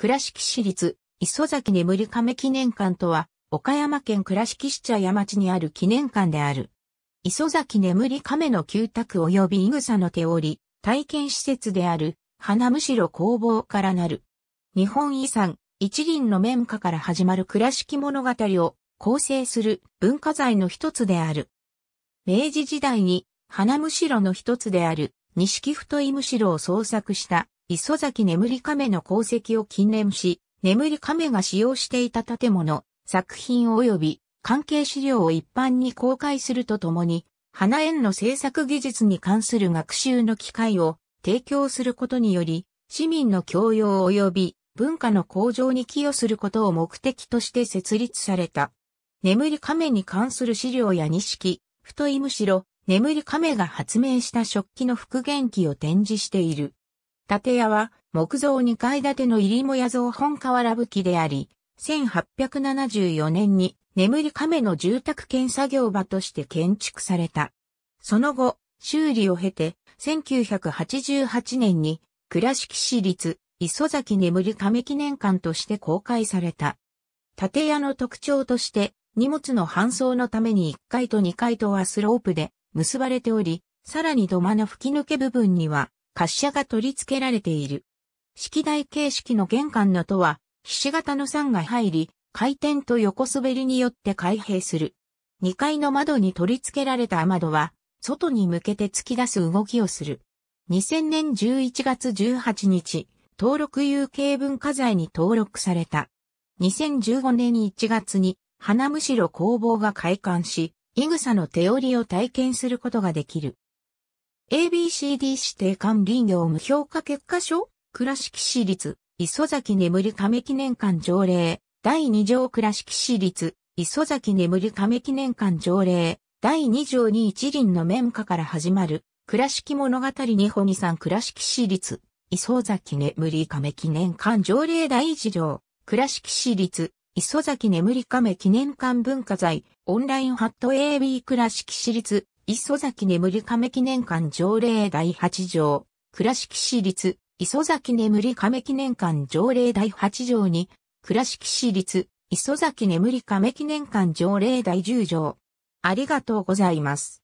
倉敷市立磯崎眠り亀記念館とは、岡山県倉敷市茶屋町にある記念館である。磯崎眠り亀の旧宅及びイグサの手織、体験施設である、花むしろ工房からなる。日本遺産、一輪の綿花から始まる倉敷物語を構成する文化財の一つである。明治時代に花むしろの一つである、錦太いむしろを創作した磯崎眠り亀の功績を禁念し、眠り亀が使用していた建物、作品及び関係資料を一般に公開するとともに、花園の制作技術に関する学習の機会を提供することにより、市民の教養及び文化の向上に寄与することを目的として設立された。眠り亀に関する資料や錦、太いむしろ、眠り亀が発明した食器の復元機を展示している。建屋は木造2階建ての入も屋造本河原武きであり、1874年に眠り亀の住宅兼作業場として建築された。その後、修理を経て、1988年に倉敷市立磯崎眠り亀記念館として公開された。建屋の特徴として、荷物の搬送のために1階と2階とはスロープで結ばれており、さらに土間の吹き抜け部分には滑車が取り付けられている。式台形式の玄関の戸は、ひし形の山が入り、回転と横滑りによって開閉する。2階の窓に取り付けられた雨戸は、外に向けて突き出す動きをする。2000年11月18日、登録有形文化財に登録された。2015年1月に、花むしろ工房が開館し、イグサの手織りを体験することができる。ABCD 指定管理業務評価結果書、倉敷市立、磯崎眠り亀記念館条例、第2条倉敷市立、磯崎眠り亀記念館条例、第2条に一輪の面下から始まる、倉敷物語にほ遺さん倉敷市立、磯崎眠り亀記念館条例第1条、倉敷市立、磯崎眠り亀記念館文化財、オンラインハット AB 倉敷市立、磯崎眠り亀記念館条例第8条、倉敷市立、磯崎眠り亀記念館条例第8条に、倉敷市立、磯崎眠り亀記念館条例第10条。ありがとうございます。